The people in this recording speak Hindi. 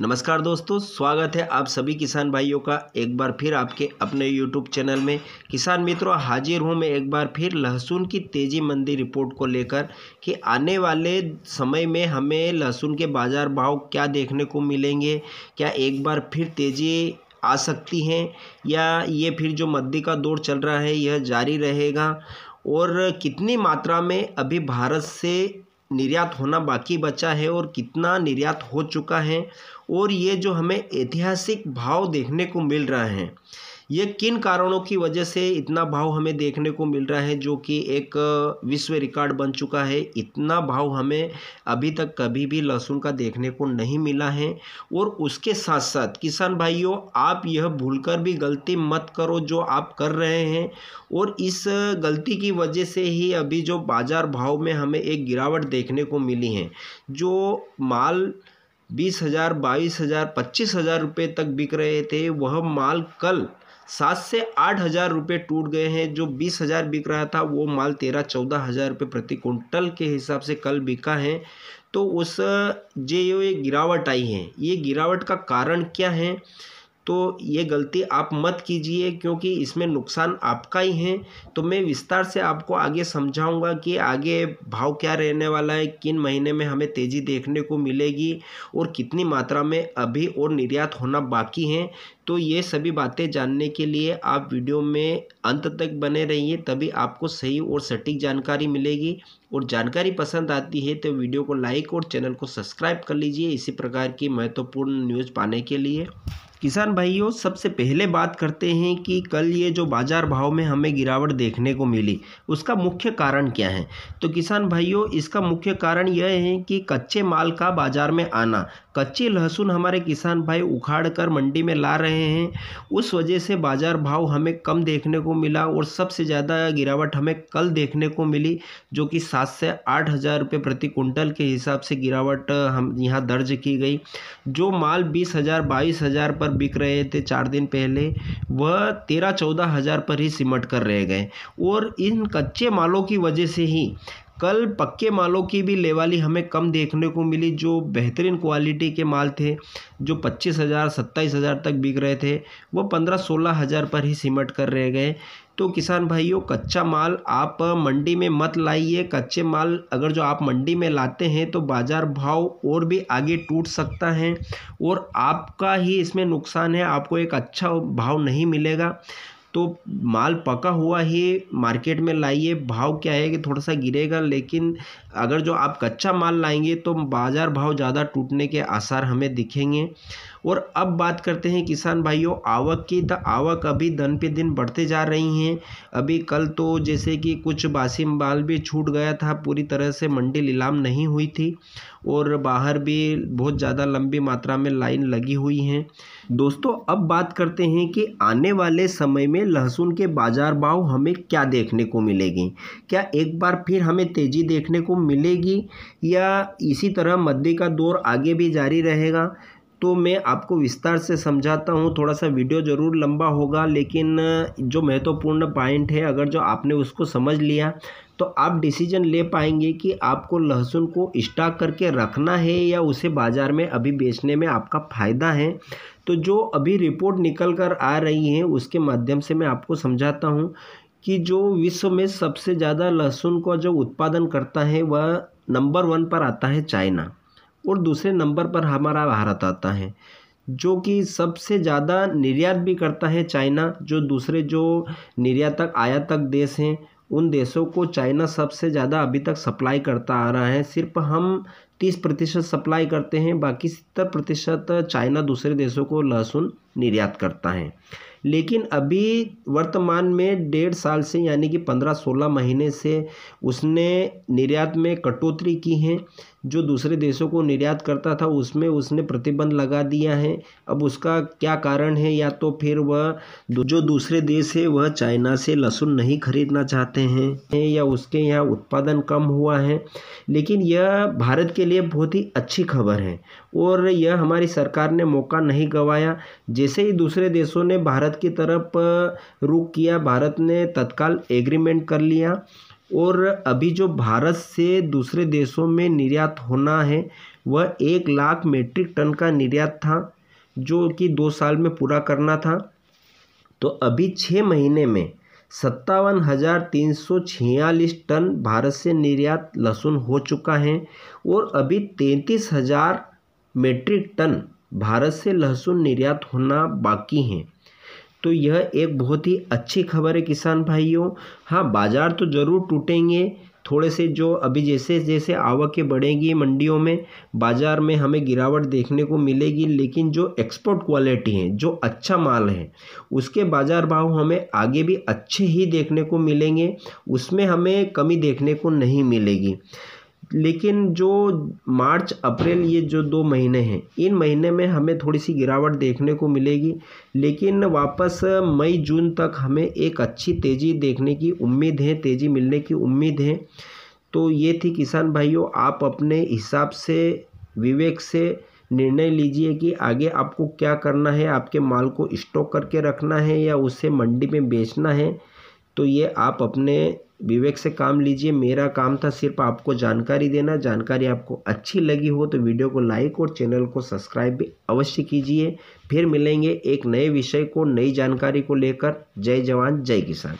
नमस्कार दोस्तों स्वागत है आप सभी किसान भाइयों का एक बार फिर आपके अपने यूट्यूब चैनल में किसान मित्रों हाजिर हूं मैं एक बार फिर लहसुन की तेज़ी मंदी रिपोर्ट को लेकर कि आने वाले समय में हमें लहसुन के बाज़ार भाव क्या देखने को मिलेंगे क्या एक बार फिर तेज़ी आ सकती हैं या ये फिर जो मद्दी का दौर चल रहा है यह जारी रहेगा और कितनी मात्रा में अभी भारत से निर्यात होना बाकी बचा है और कितना निर्यात हो चुका है और ये जो हमें ऐतिहासिक भाव देखने को मिल रहा है ये किन कारणों की वजह से इतना भाव हमें देखने को मिल रहा है जो कि एक विश्व रिकॉर्ड बन चुका है इतना भाव हमें अभी तक कभी भी लहसुन का देखने को नहीं मिला है और उसके साथ साथ किसान भाइयों आप यह भूलकर भी गलती मत करो जो आप कर रहे हैं और इस गलती की वजह से ही अभी जो बाज़ार भाव में हमें एक गिरावट देखने को मिली है जो माल बीस हज़ार बाईस हज़ार पच्चीस हज़ार रुपये तक बिक रहे थे वह माल कल सात से आठ हज़ार रुपये टूट गए हैं जो बीस हज़ार बिक रहा था वो माल तेरह चौदह हज़ार रुपये प्रति कुंटल के हिसाब से कल बिका है तो उस जे ये गिरावट आई है ये गिरावट का कारण क्या है तो ये गलती आप मत कीजिए क्योंकि इसमें नुकसान आपका ही है तो मैं विस्तार से आपको आगे समझाऊंगा कि आगे भाव क्या रहने वाला है किन महीने में हमें तेज़ी देखने को मिलेगी और कितनी मात्रा में अभी और निर्यात होना बाकी है तो ये सभी बातें जानने के लिए आप वीडियो में अंत तक बने रहिए तभी आपको सही और सटीक जानकारी मिलेगी और जानकारी पसंद आती है तो वीडियो को लाइक और चैनल को सब्सक्राइब कर लीजिए इसी प्रकार की महत्वपूर्ण न्यूज़ पाने के लिए किसान भाइयों सबसे पहले बात करते हैं कि कल ये जो बाज़ार भाव में हमें गिरावट देखने को मिली उसका मुख्य कारण क्या है तो किसान भाइयों इसका मुख्य कारण यह है कि कच्चे माल का बाज़ार में आना कच्चे लहसुन हमारे किसान भाई उखाड़ कर मंडी में ला रहे हैं उस वजह से बाज़ार भाव हमें कम देखने को मिला और सबसे ज़्यादा गिरावट हमें कल देखने को मिली जो कि सात से आठ हज़ार रुपये प्रति कुंटल के हिसाब से गिरावट हम यहाँ दर्ज की गई जो माल बीस हज़ार बाईस हज़ार पर पर बिक रहे थे चार दिन पहले वह तेरह चौदह हज़ार पर ही सिमट कर रह गए और इन कच्चे मालों की वजह से ही कल पक्के मालों की भी लेवाली हमें कम देखने को मिली जो बेहतरीन क्वालिटी के माल थे जो पच्चीस हज़ार सत्ताईस हज़ार तक बिक रहे थे वो पंद्रह सोलह हज़ार पर ही सिमट कर रह गए तो किसान भाइयों कच्चा माल आप मंडी में मत लाइए कच्चे माल अगर जो आप मंडी में लाते हैं तो बाज़ार भाव और भी आगे टूट सकता है और आपका ही इसमें नुकसान है आपको एक अच्छा भाव नहीं मिलेगा तो माल पका हुआ ही मार्केट में लाइए भाव क्या है कि थोड़ा सा गिरेगा लेकिन अगर जो आप कच्चा माल लाएंगे तो बाज़ार भाव ज़्यादा टूटने के आसार हमें दिखेंगे और अब बात करते हैं किसान भाइयों आवक की तो आवक अभी दिन पे दिन बढ़ते जा रही हैं अभी कल तो जैसे कि कुछ बासी माल भी छूट गया था पूरी तरह से मंडी नीलाम नहीं हुई थी और बाहर भी बहुत ज़्यादा लंबी मात्रा में लाइन लगी हुई है दोस्तों अब बात करते हैं कि आने वाले समय में लहसुन के बाज़ार भाव हमें क्या देखने को मिलेगी क्या एक बार फिर हमें तेज़ी देखने को मिलेगी या इसी तरह मध्य का दौर आगे भी जारी रहेगा तो मैं आपको विस्तार से समझाता हूँ थोड़ा सा वीडियो ज़रूर लंबा होगा लेकिन जो महत्वपूर्ण पॉइंट है अगर जो आपने उसको समझ लिया तो आप डिसीजन ले पाएंगे कि आपको लहसुन को स्टॉक करके रखना है या उसे बाज़ार में अभी बेचने में आपका फ़ायदा है तो जो अभी रिपोर्ट निकल कर आ रही है उसके माध्यम से मैं आपको समझाता हूँ कि जो विश्व में सबसे ज़्यादा लहसुन का जो उत्पादन करता है वह नंबर वन पर आता है चाइना और दूसरे नंबर पर हमारा भारत आता है जो कि सबसे ज़्यादा निर्यात भी करता है चाइना जो दूसरे जो निर्यातक आयातक देश हैं उन देशों को चाइना सबसे ज़्यादा अभी तक सप्लाई करता आ रहा है सिर्फ हम तीस प्रतिशत सप्लाई करते हैं बाकी सत्तर प्रतिशत चाइना दूसरे देशों को लहसुन निर्यात करता है लेकिन अभी वर्तमान में डेढ़ साल से यानी कि पंद्रह सोलह महीने से उसने निर्यात में कटौती की है जो दूसरे देशों को निर्यात करता था उसमें उसने प्रतिबंध लगा दिया है अब उसका क्या कारण है या तो फिर वह जो दूसरे देश है वह चाइना से लहसुन नहीं खरीदना चाहते हैं या उसके यहाँ उत्पादन कम हुआ है लेकिन यह भारत के लिए बहुत ही अच्छी खबर है और यह हमारी सरकार ने मौका नहीं गंवाया जैसे ही दूसरे देशों ने भारत की तरफ रुख किया भारत ने तत्काल एग्रीमेंट कर लिया और अभी जो भारत से दूसरे देशों में निर्यात होना है वह एक लाख मेट्रिक टन का निर्यात था जो कि दो साल में पूरा करना था तो अभी छः महीने में सत्तावन हज़ार तीन सौ छियालीस टन भारत से निर्यात लहसुन हो चुका है और अभी तैंतीस हज़ार मेट्रिक टन भारत से लहसुन निर्यात होना बाकी हैं तो यह एक बहुत ही अच्छी खबर है किसान भाइयों हाँ बाज़ार तो ज़रूर टूटेंगे थोड़े से जो अभी जैसे जैसे आवकें बढ़ेंगी मंडियों में बाज़ार में हमें गिरावट देखने को मिलेगी लेकिन जो एक्सपोर्ट क्वालिटी है जो अच्छा माल है उसके बाज़ार भाव हमें आगे भी अच्छे ही देखने को मिलेंगे उसमें हमें कमी देखने को नहीं मिलेगी लेकिन जो मार्च अप्रैल ये जो दो महीने हैं इन महीने में हमें थोड़ी सी गिरावट देखने को मिलेगी लेकिन वापस मई जून तक हमें एक अच्छी तेज़ी देखने की उम्मीद है तेज़ी मिलने की उम्मीद है तो ये थी किसान भाइयों आप अपने हिसाब से विवेक से निर्णय लीजिए कि आगे आपको क्या करना है आपके माल को स्टॉक करके रखना है या उसे मंडी में बेचना है तो ये आप अपने विवेक से काम लीजिए मेरा काम था सिर्फ आपको जानकारी देना जानकारी आपको अच्छी लगी हो तो वीडियो को लाइक और चैनल को सब्सक्राइब भी अवश्य कीजिए फिर मिलेंगे एक नए विषय को नई जानकारी को लेकर जय जवान जय किसान